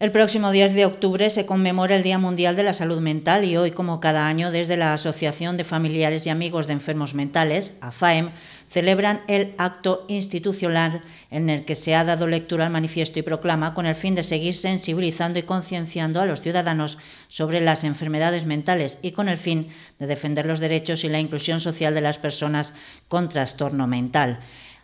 El próximo 10 de octubre se conmemora el Día Mundial de la Salud Mental y hoy, como cada año, desde la Asociación de Familiares y Amigos de Enfermos Mentales, AFAEM, celebran el acto institucional en el que se ha dado lectura al manifiesto y proclama con el fin de seguir sensibilizando y concienciando a los ciudadanos sobre las enfermedades mentales y con el fin de defender los derechos y la inclusión social de las personas con trastorno mental.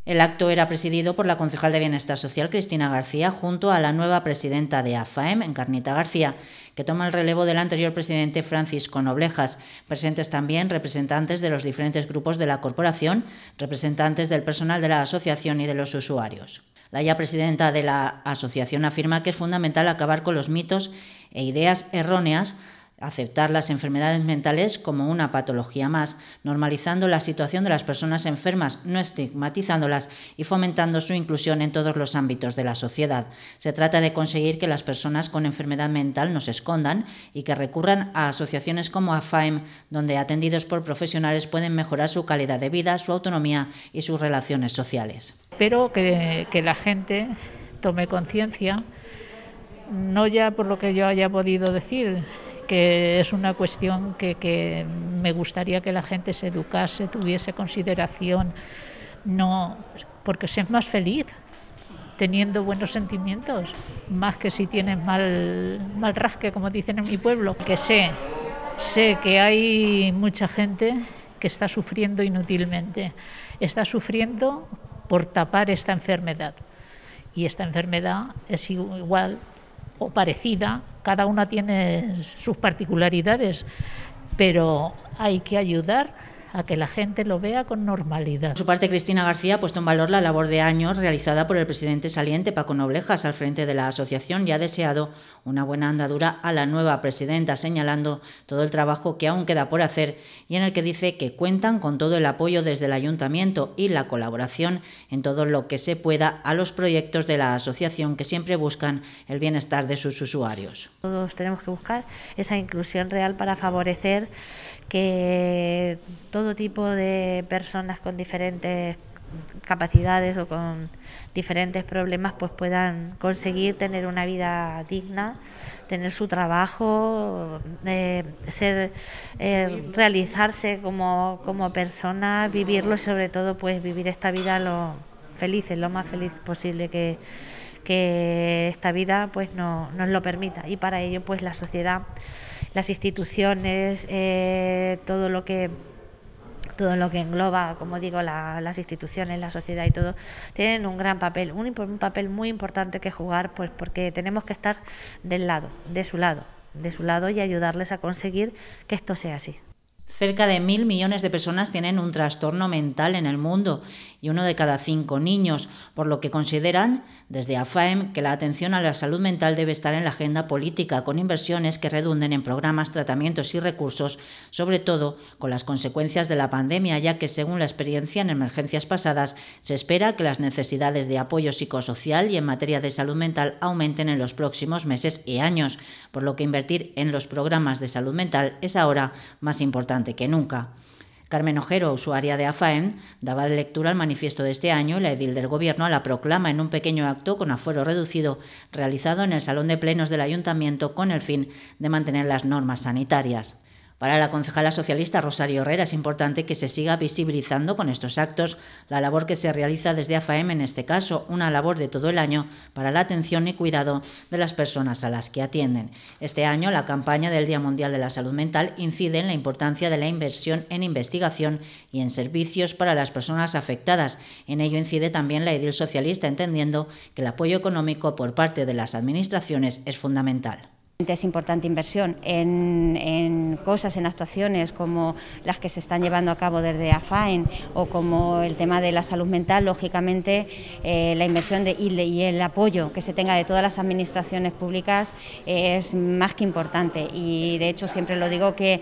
El acto era presidido por la concejal de Bienestar Social Cristina García junto a la nueva presidenta de AFAEM, Encarnita García, que toma el relevo del anterior presidente Francisco Noblejas. Presentes también representantes de los diferentes grupos de la corporación, representantes del personal de la asociación y de los usuarios. La ya presidenta de la asociación afirma que es fundamental acabar con los mitos e ideas erróneas aceptar las enfermedades mentales como una patología más, normalizando la situación de las personas enfermas, no estigmatizándolas y fomentando su inclusión en todos los ámbitos de la sociedad. Se trata de conseguir que las personas con enfermedad mental no se escondan y que recurran a asociaciones como AFAEM, donde atendidos por profesionales pueden mejorar su calidad de vida, su autonomía y sus relaciones sociales. Espero que, que la gente tome conciencia, no ya por lo que yo haya podido decir, que es una cuestión que, me gustaría que la gente se educase, tuviese consideración, no, porque se más feliz teniendo buenos sentimientos, más que si tienes mal, mal rasque, como dicen en mi pueblo, que sé, sé que hay mucha gente que está sufriendo inútilmente, está sufriendo por tapar esta enfermedad. Y esta enfermedad es igual parecida, cada una tiene sus particularidades, pero hay que ayudar a que la gente lo vea con normalidad. Por su parte, Cristina García ha puesto en valor la labor de años realizada por el presidente saliente Paco Noblejas al frente de la asociación y ha deseado una buena andadura a la nueva presidenta, señalando todo el trabajo que aún queda por hacer y en el que dice que cuentan con todo el apoyo desde el ayuntamiento y la colaboración en todo lo que se pueda a los proyectos de la asociación que siempre buscan el bienestar de sus usuarios. Todos tenemos que buscar esa inclusión real para favorecer que todo todo tipo de personas con diferentes capacidades o con diferentes problemas pues puedan conseguir tener una vida digna, tener su trabajo, eh, ser, eh, realizarse como, como persona, vivirlo y sobre todo pues vivir esta vida lo felices, lo más feliz posible que, que esta vida pues no, nos lo permita y para ello pues la sociedad, las instituciones, eh, todo lo que todo lo que engloba, como digo, las instituciones, la sociedad y todo, tienen un gran papel, un, un papel muy importante que jugar, pues porque tenemos que estar del lado, de su lado, de su lado y ayudarles a conseguir que esto sea así. Cerca de mil millones de personas tienen un trastorno mental en el mundo y uno de cada cinco niños, por lo que consideran desde AFAEM que la atención a la salud mental debe estar en la agenda política con inversiones que redunden en programas, tratamientos y recursos, sobre todo con las consecuencias de la pandemia, ya que según la experiencia en emergencias pasadas, se espera que las necesidades de apoyo psicosocial y en materia de salud mental aumenten en los próximos meses y años, por lo que invertir en los programas de salud mental es ahora más importante que nunca. Carmen Ojero, usuaria de AFAEN, daba de lectura al manifiesto de este año y la edil del Gobierno la proclama en un pequeño acto con afuero reducido realizado en el Salón de Plenos del Ayuntamiento con el fin de mantener las normas sanitarias. Para la concejala socialista Rosario Herrera es importante que se siga visibilizando con estos actos la labor que se realiza desde AFAM e en este caso, una labor de todo el año para la atención y cuidado de las personas a las que atienden. Este año la campaña del Día Mundial de la Salud Mental incide en la importancia de la inversión en investigación y en servicios para las personas afectadas. En ello incide también la edil socialista entendiendo que el apoyo económico por parte de las administraciones es fundamental. Es importante inversión en, cosas, en actuaciones como las que se están llevando a cabo desde AFAEN o como el tema de la salud mental, lógicamente eh, la inversión de, y, el apoyo que se tenga de todas las administraciones públicas es más que importante y de hecho siempre lo digo que,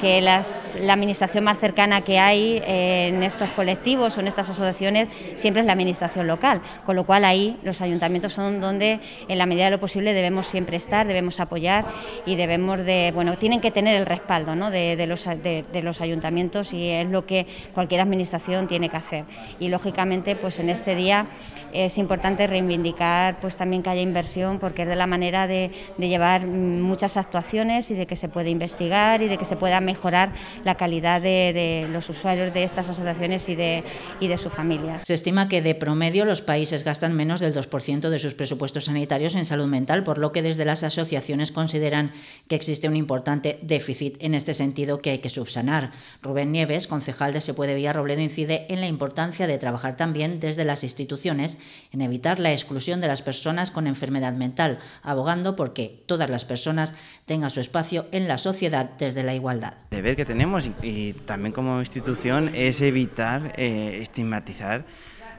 que la administración más cercana que hay en estos colectivos o en estas asociaciones siempre es la administración local, con lo cual ahí los ayuntamientos son donde en la medida de lo posible debemos siempre estar, debemos apoyar apoyar y debemos de, bueno, tienen que tener el respaldo ¿no? de, de, los, de, los, ayuntamientos y es lo que cualquier administración tiene que hacer. Y lógicamente, pues en este día es importante reivindicar pues también que haya inversión porque es de la manera de, de llevar muchas actuaciones y de que se puede investigar y de que se pueda mejorar la calidad de, de los usuarios de estas asociaciones y de, y de sus familias. Se estima que de promedio los países gastan menos del 2% de sus presupuestos sanitarios en salud mental, por lo que desde las asociaciones consideran que existe un importante déficit en este sentido que hay que subsanar. Rubén Nieves, concejal de Se Puede Vía Robledo, incide en la importancia de trabajar también desde las instituciones en evitar la exclusión de las personas con enfermedad mental, abogando porque todas las personas tengan su espacio en la sociedad desde la igualdad. El deber que tenemos y, también como institución es evitar eh, estigmatizar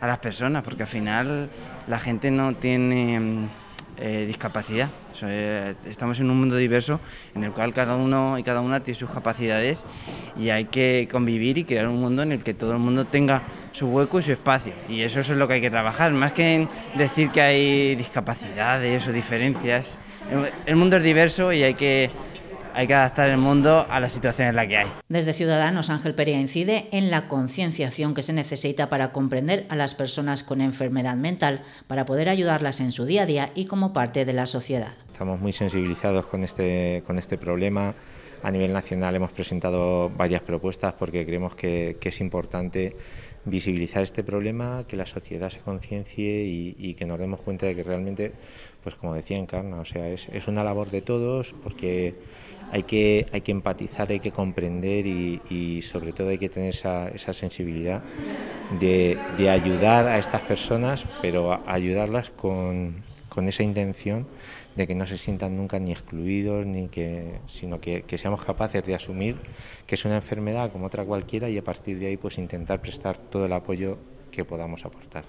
a las personas, porque al final la gente no tiene mm, eh, discapacidad. Estamos en un mundo diverso en el cual cada uno y cada una tiene sus capacidades y hay que convivir y crear un mundo en el que todo el mundo tenga su hueco y su espacio. Y eso, eso es lo que hay que trabajar, más que en decir que hay discapacidades o diferencias. El mundo es diverso y hay que hay que adaptar el mundo a la situación en la que hay. Desde Ciudadanos, Ángel Perea incide en la concienciación que se necesita para comprender a las personas con enfermedad mental, para poder ayudarlas en su día a día y como parte de la sociedad. Estamos muy sensibilizados con este, con este problema. A nivel nacional hemos presentado varias propuestas porque creemos que, es importante visibilizar este problema, que la sociedad se conciencie y, que nos demos cuenta de que realmente, pues como decía Encarna, o sea, es, es una labor de todos porque hay que, empatizar, hay que comprender y, sobre todo hay que tener esa, esa sensibilidad de, ayudar a estas personas, pero ayudarlas con, esa intención de que no se sientan nunca ni excluidos, ni que, sino que, que, seamos capaces de asumir que es una enfermedad como otra cualquiera y a partir de ahí pues intentar prestar todo el apoyo que podamos aportar.